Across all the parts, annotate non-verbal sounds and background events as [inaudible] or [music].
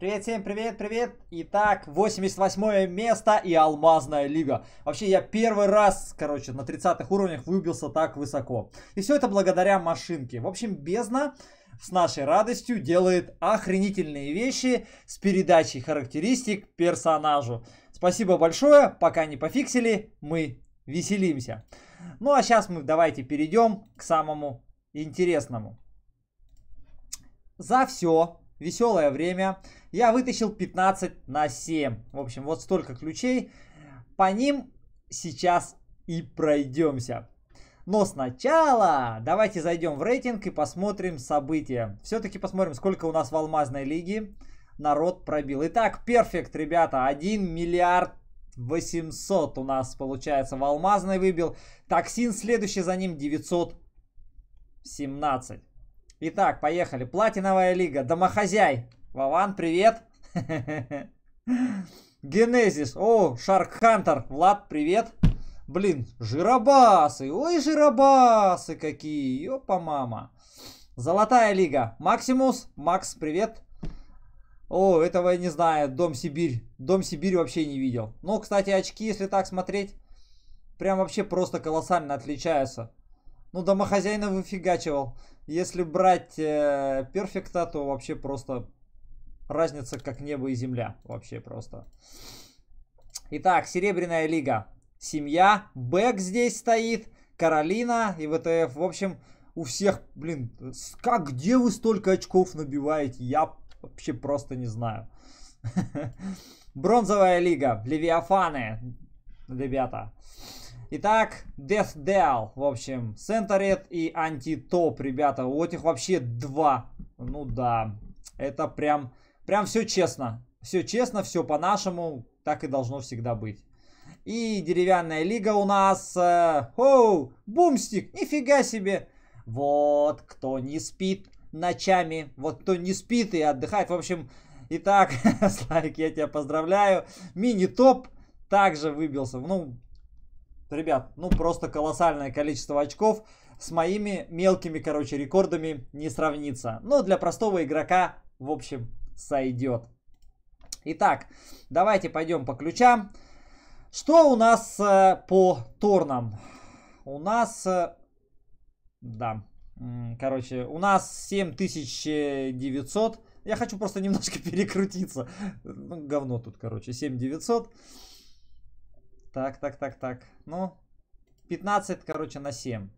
Привет всем, привет, привет! Итак, 88 место и Алмазная Лига. Вообще, я первый раз, короче, на 30-х уровнях выбился так высоко. И все это благодаря машинке. В общем, Бездна с нашей радостью делает охренительные вещи с передачей характеристик персонажу. Спасибо большое, пока не пофиксили, мы веселимся. Ну а сейчас мы давайте перейдем к самому интересному. За все веселое время. Я вытащил 15 на 7. В общем, вот столько ключей. По ним сейчас и пройдемся. Но сначала давайте зайдем в рейтинг и посмотрим события. Все-таки посмотрим, сколько у нас в алмазной лиге народ пробил. Итак, перфект, ребята, 1 миллиард 800 у нас получается в алмазной выбил. Токсин следующий за ним 917. Итак, поехали. Платиновая лига. Домохозяй. Вован, привет. [laughs] Генезис. О, Шарк Хантер. Влад, привет. Блин, жиробасы. Ой, жиробасы какие. Ёпа мама. Золотая лига. Максимус. Макс, привет. О, этого я не знаю. Дом Сибирь. Дом Сибирь вообще не видел. Ну, кстати, очки, если так смотреть, прям вообще просто колоссально отличаются. Ну, домохозяина выфигачивал. Если брать э, перфекта, то вообще просто разница как небо и земля. Вообще просто. Итак, Серебряная лига. Семья. Бэк здесь стоит. Каролина и ВТФ. В общем, у всех, блин, как, где вы столько очков набиваете? Я вообще просто не знаю. [laughs] Бронзовая лига. Левиафаны. Ребята. Итак, Death Deal, в общем, Centered и Anti Top, ребята, у этих вообще два. Ну да, это прям, прям все честно. Все честно, все по-нашему, так и должно всегда быть. И деревянная лига у нас. Э, оу, бумстик, нифига себе. Вот кто не спит ночами, вот кто не спит и отдыхает. В общем, итак, [laughs] Славик, я тебя поздравляю. Мини-топ также выбился. Ну, ребят, ну просто колоссальное количество очков с моими мелкими, короче, рекордами не сравнится. Но для простого игрока, в общем, сойдет. Итак, давайте пойдем по ключам. Что у нас э, по торнам? У нас... Э, да. Короче, у нас 7900. Я хочу просто немножко перекрутиться. Ну, говно тут, короче. 7900. Так, так, так, так. Ну, 15, короче, на 7.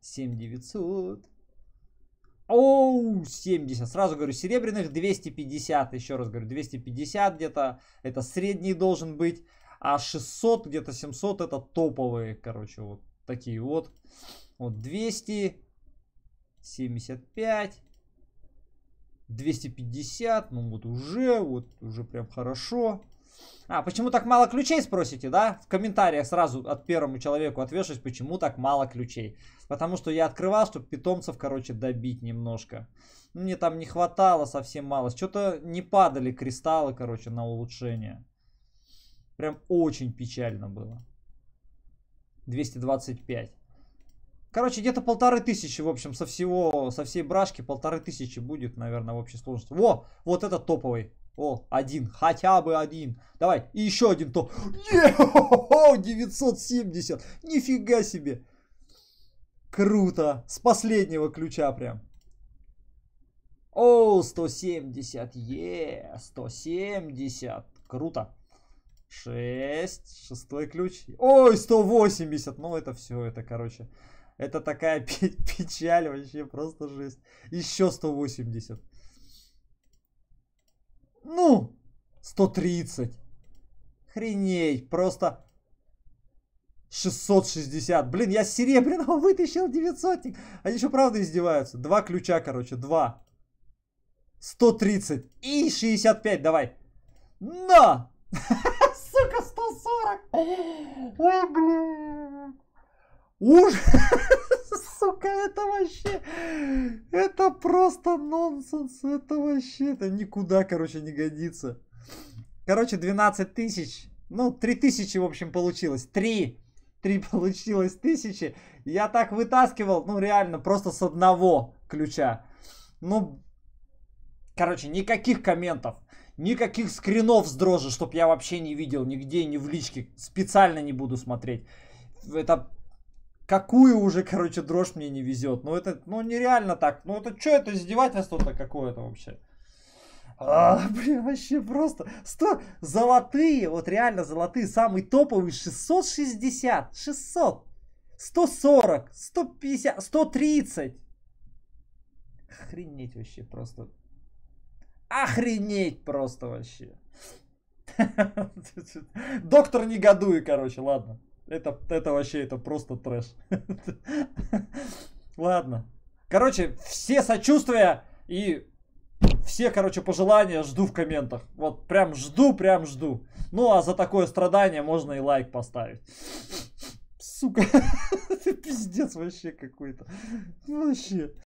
7 900. Оу, 70. Сразу говорю, серебряных 250. Еще раз говорю, 250 где-то. Это средний должен быть. А 600, где-то 700 это топовые, короче, вот такие вот. Вот 200, 75, 250. Ну вот уже, вот уже прям хорошо. А, почему так мало ключей, спросите, да? В комментариях сразу от первому человеку отвешусь, почему так мало ключей. Потому что я открывал, чтобы питомцев, короче, добить немножко. Мне там не хватало совсем мало. Что-то не падали кристаллы, короче, на улучшение. Прям очень печально было. 225. Короче, где-то полторы тысячи, в общем, со всего, со всей брашки полторы тысячи будет, наверное, в общей сложности. Во, вот это топовый. О, один, хотя бы один. Давай, и еще один топ. Не, 970. Нифига себе. Круто. С последнего ключа прям. О, 170. Е, yeah, 170. Круто. 6. Шестой ключ. Ой, 180. Ну, это все, это, короче. Это такая [laughs] печаль вообще, просто жесть. Еще 180. Ну, 130. Хреней, просто 660. Блин, я серебряного [laughs] вытащил 900. Они что, правда издеваются? Два ключа, короче, два. 130 и 65, давай. На! [laughs] Сука, 140! Ой, блин! Ужас! [laughs] это вообще... Это просто нонсенс. Это вообще... Это никуда, короче, не годится. Короче, 12 тысяч. Ну, 3 тысячи, в общем, получилось. 3. 3 [laughs] получилось тысячи. Я так вытаскивал, ну, реально, просто с одного ключа. Ну, короче, никаких комментов. Никаких скринов с дрожи, чтоб я вообще не видел нигде, ни в личке. Специально не буду смотреть. Это какую уже, короче, дрожь мне не везет. Ну это, ну нереально так. Ну это что, это издевательство-то какое-то вообще? А, [laughs] блин, вообще просто. сто золотые, вот реально золотые, самый топовый 660, 600, 140, 150, 130. Охренеть вообще просто. Охренеть просто вообще. [laughs] Доктор негодует, короче, ладно. Это, это вообще, это просто трэш. Ладно. Короче, все сочувствия и все, короче, пожелания жду в комментах. Вот прям жду, прям жду. Ну, а за такое страдание можно и лайк поставить. Сука, [laughs] ты пиздец вообще какой-то. Вообще.